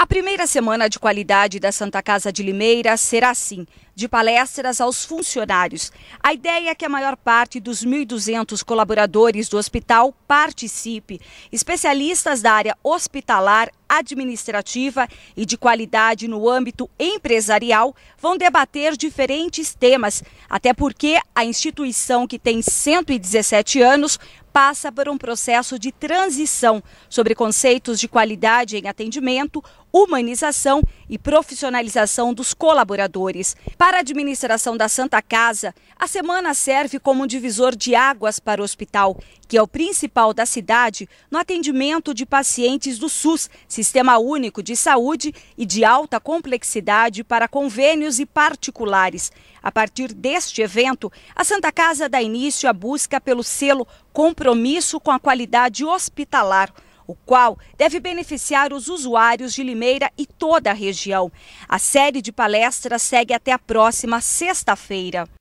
A primeira semana de qualidade da Santa Casa de Limeira será, assim de palestras aos funcionários. A ideia é que a maior parte dos 1.200 colaboradores do hospital participe. Especialistas da área hospitalar, administrativa e de qualidade no âmbito empresarial vão debater diferentes temas, até porque a instituição que tem 117 anos passa por um processo de transição sobre conceitos de qualidade em atendimento, humanização e profissionalização dos colaboradores. Para para a administração da Santa Casa, a semana serve como um divisor de águas para o hospital, que é o principal da cidade no atendimento de pacientes do SUS, Sistema Único de Saúde, e de alta complexidade para convênios e particulares. A partir deste evento, a Santa Casa dá início à busca pelo selo Compromisso com a Qualidade Hospitalar o qual deve beneficiar os usuários de Limeira e toda a região. A série de palestras segue até a próxima sexta-feira.